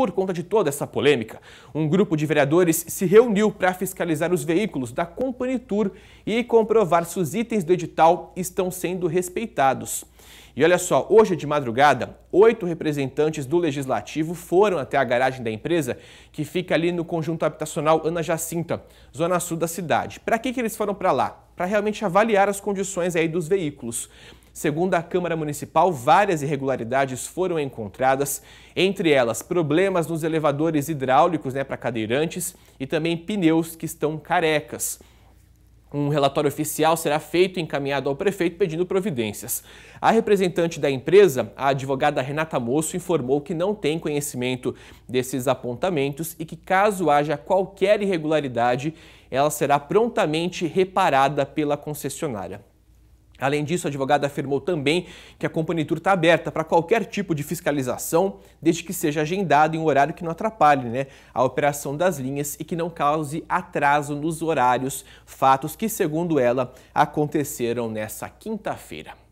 Por conta de toda essa polêmica, um grupo de vereadores se reuniu para fiscalizar os veículos da Company Tour e comprovar se os itens do edital estão sendo respeitados. E olha só, hoje de madrugada, oito representantes do Legislativo foram até a garagem da empresa, que fica ali no conjunto habitacional Ana Jacinta, zona sul da cidade. Para que, que eles foram para lá? Para realmente avaliar as condições aí dos veículos. Segundo a Câmara Municipal, várias irregularidades foram encontradas, entre elas problemas nos elevadores hidráulicos né, para cadeirantes e também pneus que estão carecas. Um relatório oficial será feito e encaminhado ao prefeito pedindo providências. A representante da empresa, a advogada Renata Moço, informou que não tem conhecimento desses apontamentos e que, caso haja qualquer irregularidade, ela será prontamente reparada pela concessionária. Além disso, o advogado afirmou também que a Company Tour está aberta para qualquer tipo de fiscalização, desde que seja agendado em um horário que não atrapalhe né, a operação das linhas e que não cause atraso nos horários, fatos que, segundo ela, aconteceram nessa quinta-feira.